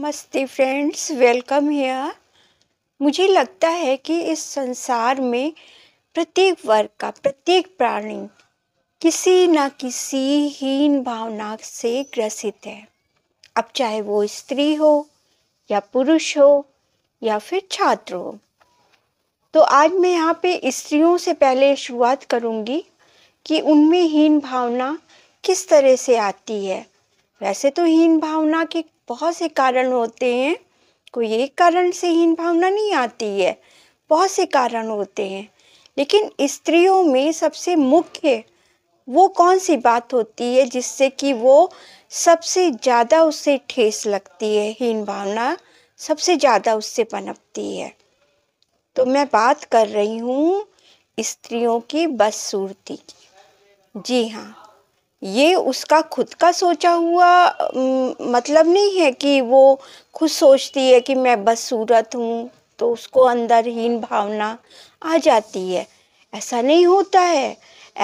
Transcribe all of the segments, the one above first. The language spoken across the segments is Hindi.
नमस्ते फ्रेंड्स वेलकम हेयर मुझे लगता है कि इस संसार में प्रत्येक वर्ग का प्रत्येक प्राणी किसी न किसी हीन भावना से ग्रसित है अब चाहे वो स्त्री हो या पुरुष हो या फिर छात्र हो तो आज मैं यहाँ पे स्त्रियों से पहले शुरुआत करूँगी कि उनमें हीन भावना किस तरह से आती है वैसे तो हीन भावना के बहुत से कारण होते हैं कोई एक कारण से हीन भावना नहीं आती है बहुत से कारण होते हैं लेकिन स्त्रियों में सबसे मुख्य वो कौन सी बात होती है जिससे कि वो सबसे ज़्यादा उससे ठेस लगती है हीन भावना सबसे ज़्यादा उससे पनपती है तो मैं बात कर रही हूँ स्त्रियों की बदसूरती की जी हाँ ये उसका खुद का सोचा हुआ मतलब नहीं है कि वो खुद सोचती है कि मैं बस सूरत हूँ तो उसको अंदरहीन भावना आ जाती है ऐसा नहीं होता है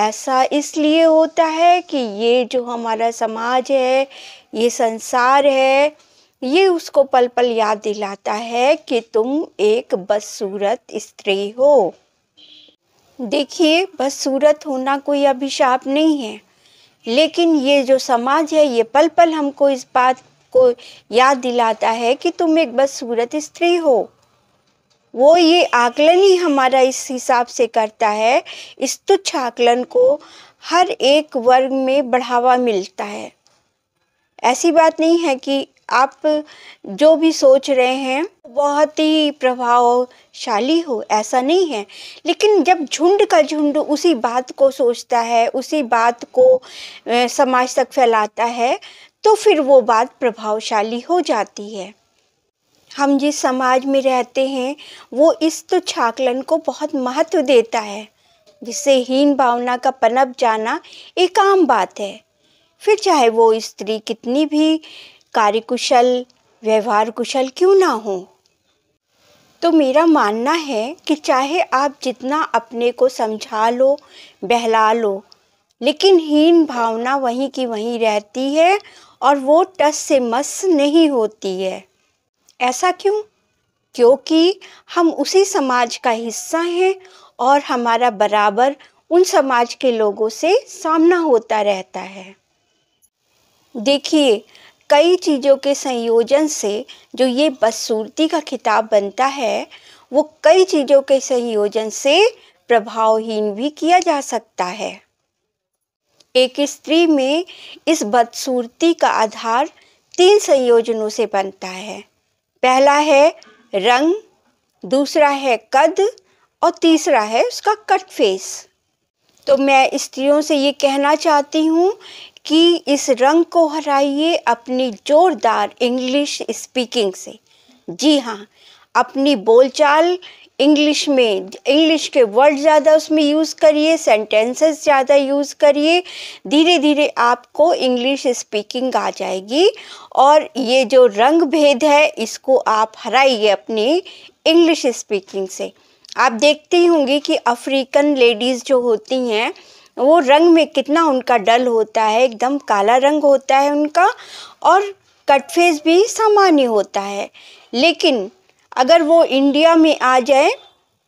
ऐसा इसलिए होता है कि ये जो हमारा समाज है ये संसार है ये उसको पल पल याद दिलाता है कि तुम एक बदसूरत स्त्री हो देखिए बदसूरत होना कोई अभिशाप नहीं है लेकिन ये जो समाज है ये पल पल हमको इस बात को याद दिलाता है कि तुम एक बदसूरत स्त्री हो वो ये आकलन ही हमारा इस हिसाब से करता है इस तुच्छ आकलन को हर एक वर्ग में बढ़ावा मिलता है ऐसी बात नहीं है कि आप जो भी सोच रहे हैं बहुत ही प्रभावशाली हो ऐसा नहीं है लेकिन जब झुंड का झुंड उसी बात को सोचता है उसी बात को समाज तक फैलाता है तो फिर वो बात प्रभावशाली हो जाती है हम जिस समाज में रहते हैं वो इस तो छाकलन को बहुत महत्व देता है जिससे हीन भावना का पनप जाना एक आम बात है फिर चाहे वो स्त्री कितनी भी कार्यकुशल व्यवहार कुशल क्यों ना हो तो मेरा मानना है कि चाहे आप जितना अपने को समझा लो बहला लो लेकिन हीन भावना वहीं की वहीं रहती है और वो टस से मस नहीं होती है ऐसा क्यों क्योंकि हम उसी समाज का हिस्सा हैं और हमारा बराबर उन समाज के लोगों से सामना होता रहता है देखिए कई चीज़ों के संयोजन से जो ये बदसूरती का खिताब बनता है वो कई चीज़ों के संयोजन से प्रभावहीन भी किया जा सकता है एक स्त्री में इस बदसूरती का आधार तीन संयोजनों से बनता है पहला है रंग दूसरा है कद और तीसरा है उसका कट फेस तो मैं स्त्रियों से ये कहना चाहती हूँ कि इस रंग को हराइए अपनी जोरदार इंग्लिश स्पीकिंग से जी हाँ अपनी बोलचाल इंग्लिश में इंग्लिश के वर्ड ज़्यादा उसमें यूज़ करिए सेंटेंसेस ज़्यादा यूज़ करिए धीरे धीरे आपको इंग्लिश स्पीकिंग आ जाएगी और ये जो रंग भेद है इसको आप हराइए अपनी इंग्लिश स्पीकिंग से आप देखती होंगी कि अफ्रीकन लेडीज़ जो होती हैं वो रंग में कितना उनका डल होता है एकदम काला रंग होता है उनका और कट फेस भी सामान्य होता है लेकिन अगर वो इंडिया में आ जाए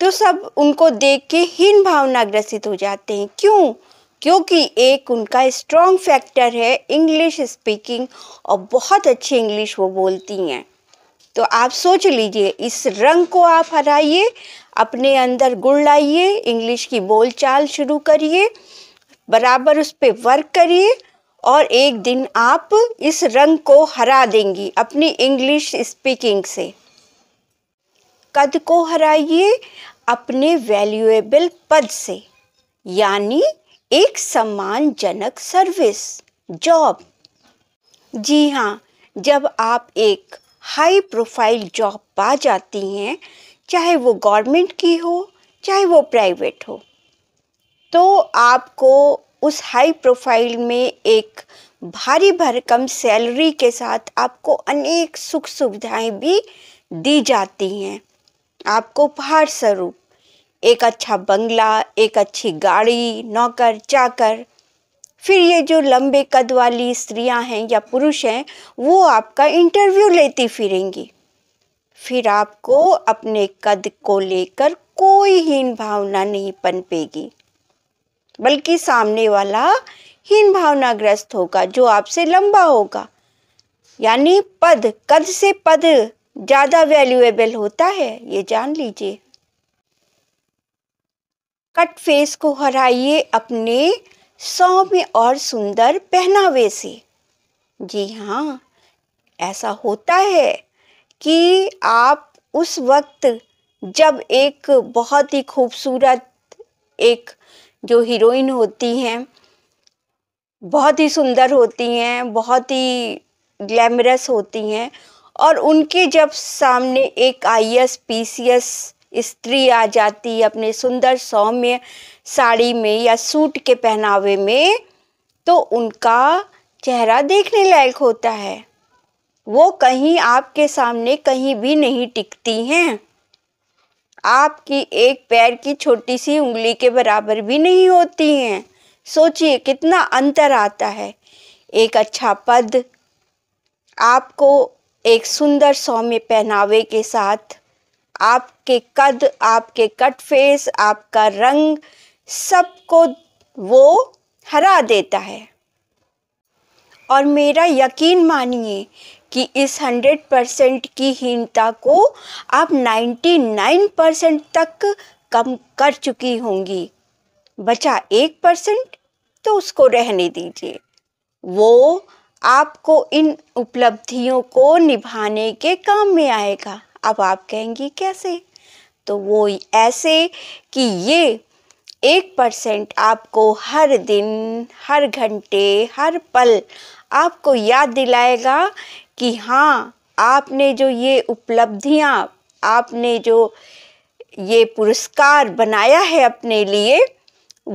तो सब उनको देख के हीन भावना ग्रसित हो जाते हैं क्यों क्योंकि एक उनका स्ट्रॉन्ग फैक्टर है इंग्लिश स्पीकिंग और बहुत अच्छी इंग्लिश वो बोलती हैं तो आप सोच लीजिए इस रंग को आप हराइए अपने अंदर गुड़ लाइए इंग्लिश की बोलचाल शुरू करिए बराबर उस पर वर्क करिए और एक दिन आप इस रंग को हरा देंगी अपनी इंग्लिश स्पीकिंग से कद को हराइए अपने वैल्यूएबल पद से यानी एक सम्मानजनक सर्विस जॉब जी हाँ जब आप एक हाई प्रोफाइल जॉब पा जाती हैं चाहे वो गवर्नमेंट की हो चाहे वो प्राइवेट हो तो आपको उस हाई प्रोफाइल में एक भारी भरकम सैलरी के साथ आपको अनेक सुख सुविधाएं भी दी जाती हैं आपको उपहार स्वरूप एक अच्छा बंगला एक अच्छी गाड़ी नौकर चाकर फिर ये जो लंबे कद वाली स्त्रियां हैं या पुरुष हैं वो आपका इंटरव्यू लेती फिरेंगी फिर आपको अपने कद को लेकर कोई हीन भावना नहीं पनपेगी बल्कि सामने वाला हीन भावनाग्रस्त होगा जो आपसे लंबा होगा यानी पद कद से पद ज़्यादा वैल्यूएबल होता है ये जान लीजिए कट फेस को हराइए अपने में और सुंदर पहनावे से जी हाँ ऐसा होता है कि आप उस वक्त जब एक बहुत ही खूबसूरत एक जो हीरोइन होती हैं बहुत ही सुंदर होती हैं बहुत ही ग्लैमरस होती हैं और उनके जब सामने एक I S P C S स्त्री आ जाती अपने सुंदर सौम्य साड़ी में या सूट के पहनावे में तो उनका चेहरा देखने लायक होता है वो कहीं आपके सामने कहीं भी नहीं टिकती हैं आपकी एक पैर की छोटी सी उंगली के बराबर भी नहीं होती हैं सोचिए कितना अंतर आता है एक अच्छा पद आपको एक सुंदर सौम्य पहनावे के साथ आपके कद आपके कट फेस आपका रंग सबको वो हरा देता है और मेरा यकीन मानिए कि इस हंड्रेड परसेंट की हीनता को आप नाइन्टी नाइन परसेंट तक कम कर चुकी होंगी बचा एक परसेंट तो उसको रहने दीजिए वो आपको इन उपलब्धियों को निभाने के काम में आएगा अब आप कहेंगी कैसे तो वो ऐसे कि ये एक परसेंट आपको हर दिन हर घंटे हर पल आपको याद दिलाएगा कि हाँ आपने जो ये उपलब्धियाँ आपने जो ये पुरस्कार बनाया है अपने लिए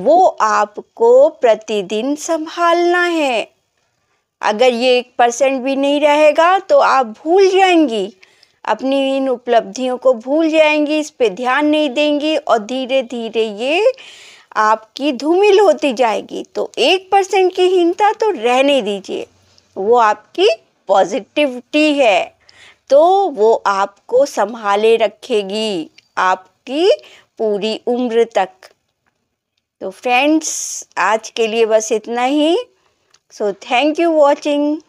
वो आपको प्रतिदिन संभालना है अगर ये एक परसेंट भी नहीं रहेगा तो आप भूल जाएंगी अपनी इन उपलब्धियों को भूल जाएंगी इस पे ध्यान नहीं देंगी और धीरे धीरे ये आपकी धूमिल होती जाएगी तो एक परसेंट की हीनता तो रहने दीजिए वो आपकी पॉजिटिविटी है तो वो आपको संभाले रखेगी आपकी पूरी उम्र तक तो फ्रेंड्स आज के लिए बस इतना ही सो थैंक यू वॉचिंग